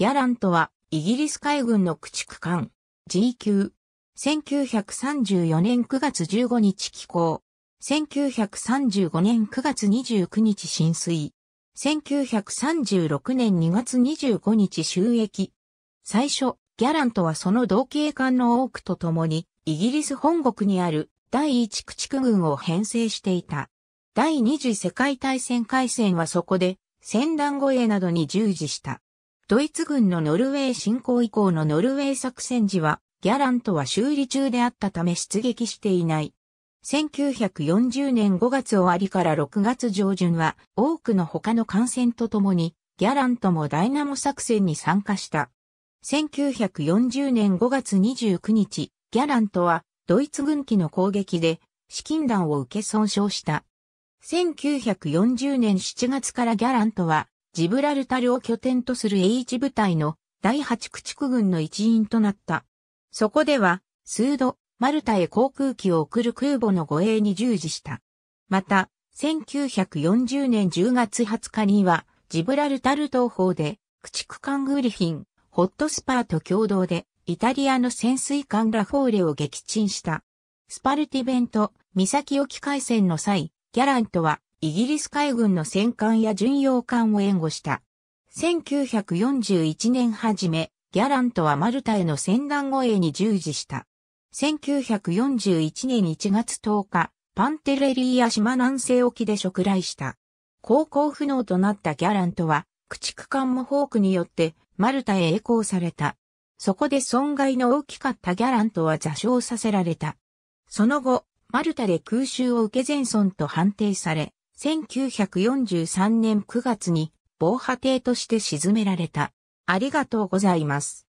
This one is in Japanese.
ギャラントは、イギリス海軍の駆逐艦、g 級。1934年9月15日寄港。1935年9月29日浸水。1936年2月25日収益。最初、ギャラントはその同系艦の多くとともに、イギリス本国にある第一駆逐軍を編成していた。第二次世界大戦海戦はそこで、戦乱護衛などに従事した。ドイツ軍のノルウェー侵攻以降のノルウェー作戦時は、ギャラントは修理中であったため出撃していない。1940年5月終わりから6月上旬は、多くの他の艦船とともに、ギャラントもダイナモ作戦に参加した。1940年5月29日、ギャラントはドイツ軍機の攻撃で資金弾を受け損傷した。1940年7月からギャラントはジブラルタルを拠点とする H 部隊の第8駆逐軍の一員となった。そこでは、スード、マルタへ航空機を送る空母の護衛に従事した。また、1940年10月20日には、ジブラルタル東方で、駆逐艦グリフィン、ホットスパーと共同で、イタリアの潜水艦ラフォーレを撃沈した。スパルティベント、岬沖海戦の際、ギャラントは、イギリス海軍の戦艦や巡洋艦を援護した。1941年初め、ギャラントはマルタへの戦団護衛に従事した。1941年1月10日、パンテレリーや島南西沖で食来した。航行不能となったギャラントは、駆逐艦もホークによってマルタへ栄光された。そこで損害の大きかったギャラントは座礁させられた。その後、マルタで空襲を受け前村と判定され、1943年9月に防波堤として沈められた。ありがとうございます。